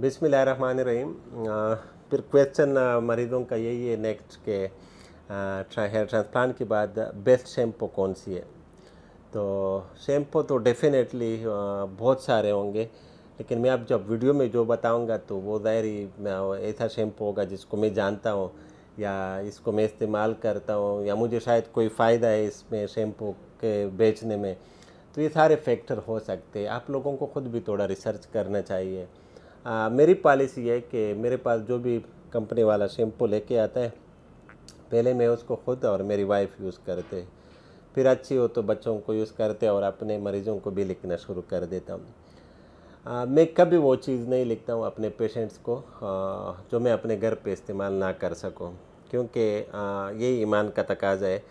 बिसमिल रहीम फिर क्वेश्चन मरीज़ों का यही है नेक्स्ट के हेयर ट्रांसप्लांट के बाद बेस्ट शैम्पू कौन सी है तो शैम्पू तो डेफिनेटली बहुत सारे होंगे लेकिन मैं आप जब वीडियो में जो बताऊंगा तो वो ज़ाहिर ही ऐसा शैम्पू होगा जिसको मैं जानता हूँ या इसको मैं इस्तेमाल करता हूँ या मुझे शायद कोई फ़ायदा है इसमें शैम्पू के बेचने में तो ये सारे फैक्टर हो सकते हैं आप लोगों को ख़ुद भी थोड़ा रिसर्च करना चाहिए आ, मेरी पॉलिसी है कि मेरे पास जो भी कंपनी वाला शैम्पू लेके आता है पहले मैं उसको खुद और मेरी वाइफ यूज़ करते फिर अच्छी हो तो बच्चों को यूज़ करते और अपने मरीज़ों को भी लिखना शुरू कर देता हूँ मैं कभी वो चीज़ नहीं लिखता हूँ अपने पेशेंट्स को आ, जो मैं अपने घर पे इस्तेमाल ना कर सकूँ क्योंकि यही ईमान का तकाजा है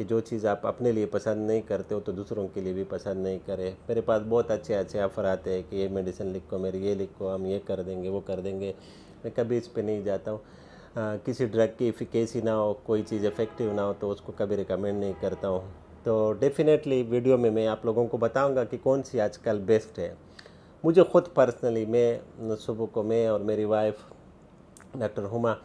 कि जो चीज़ आप अपने लिए पसंद नहीं करते हो तो दूसरों के लिए भी पसंद नहीं करें मेरे पास बहुत अच्छे अच्छे ऑफ़र आते हैं कि ये मेडिसिन लिखो मेरे ये लिखो हम ये कर देंगे वो कर देंगे मैं कभी इस पर नहीं जाता हूँ किसी ड्रग की इफिकेसी ना हो कोई चीज़ इफ़ेक्टिव ना हो तो उसको कभी रिकमेंड नहीं करता हूँ तो डेफ़िनेटली वीडियो में मैं आप लोगों को बताऊँगा कि कौन सी आजकल बेस्ट है मुझे ख़ुद पर्सनली मैं सुबह को मैं और मेरी wife doctor Huma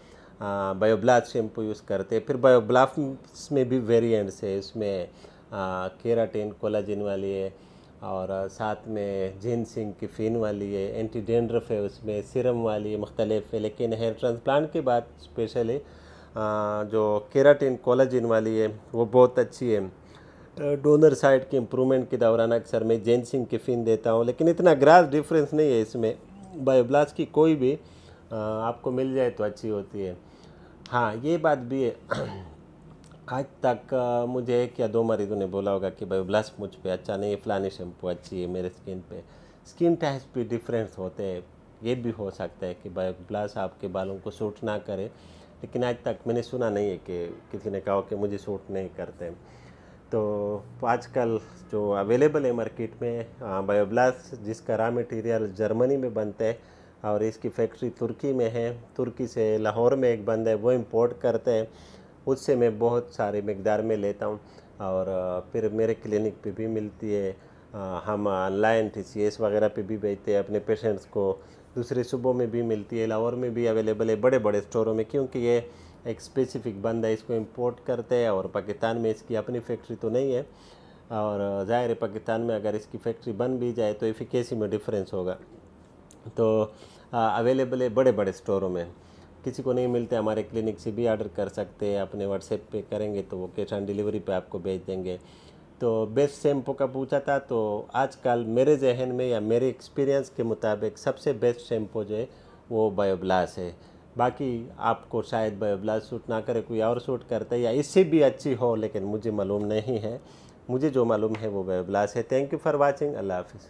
Bioblast shampoo use करते हैं फिर बायोब्लास्ट में भी वेरिएंट्स है इसमें केराटिन कोलाजिन वाली है और साथ में जेंसिंग की फिन वाली है एंटी डेंड्रफ है उसमें सिरम वाली है मुख्तलिफ है लेकिन हेयर ट्रांसप्लांट के बाद स्पेशली जो केराटिन कोलाजिन वाली है वो बहुत अच्छी है डोनर साइड के इम्प्रूवमेंट के दौरान अक्सर मैं जेंसिंग की फिन देता हूँ लेकिन इतना ग्रास डिफरेंस नहीं है इसमें बायोब्लास्ट की कोई भी आपको मिल जाए तो अच्छी होती है हाँ ये बात भी है आज तक मुझे एक या दो मरीजों ने बोला होगा कि भाई ब्लश मुझ पे अच्छा नहीं है फलानी शैम्पू अच्छी है मेरे स्किन पे स्किन टाइप भी डिफरेंस होते हैं ये भी हो सकता है कि भाई ब्लश आपके बालों को सूट ना करे लेकिन आज तक मैंने सुना नहीं है कि किसी ने कहा कि मुझे सूट नहीं करते तो आजकल जो अवेलेबल है मार्केट में बायोब्लास जिसका रॉ मटेरियल जर्मनी में बनता है और इसकी फैक्ट्री तुर्की में है तुर्की से लाहौर में एक बंद है वो इम्पोर्ट करते हैं उससे मैं बहुत सारे मकदार में लेता हूँ और फिर मेरे क्लिनिक पे भी मिलती है हम ऑनलाइन टी सी एस वगैरह पे भी बेचते हैं अपने पेशेंट्स को दूसरे सूबों में भी मिलती है लाहौर में भी अवेलेबल है बड़े बड़े स्टोरों में क्योंकि ये एक स्पेसिफिक बंद है इसको इम्पोर्ट करते हैं और पाकिस्तान में इसकी अपनी फैक्ट्री तो नहीं है और ज़ाहिर पाकिस्तान में अगर इसकी फैक्ट्री बन भी जाए तो एफिकेसी में डिफरेंस होगा तो अवेलेबल है बड़े बड़े स्टोरों में किसी को नहीं मिलते हमारे क्लिनिक से भी ऑर्डर कर सकते हैं अपने व्हाट्सएप पे करेंगे तो वो कैश ऑन डिलीवरी पे आपको भेज देंगे तो बेस्ट शैम्पू का पूछा था तो आजकल मेरे जहन में या मेरे एक्सपीरियंस के मुताबिक सबसे बेस्ट शैम्पू जो है वो बायोब्लास है बाकी आपको शायद बायोब्लास सूट ना करे कोई और सूट करता है या इससे भी अच्छी हो लेकिन मुझे मालूम नहीं है मुझे जो मालूम है वो बायोब्लास है थैंक यू फॉर वॉचिंग अल्लाह हाफिज़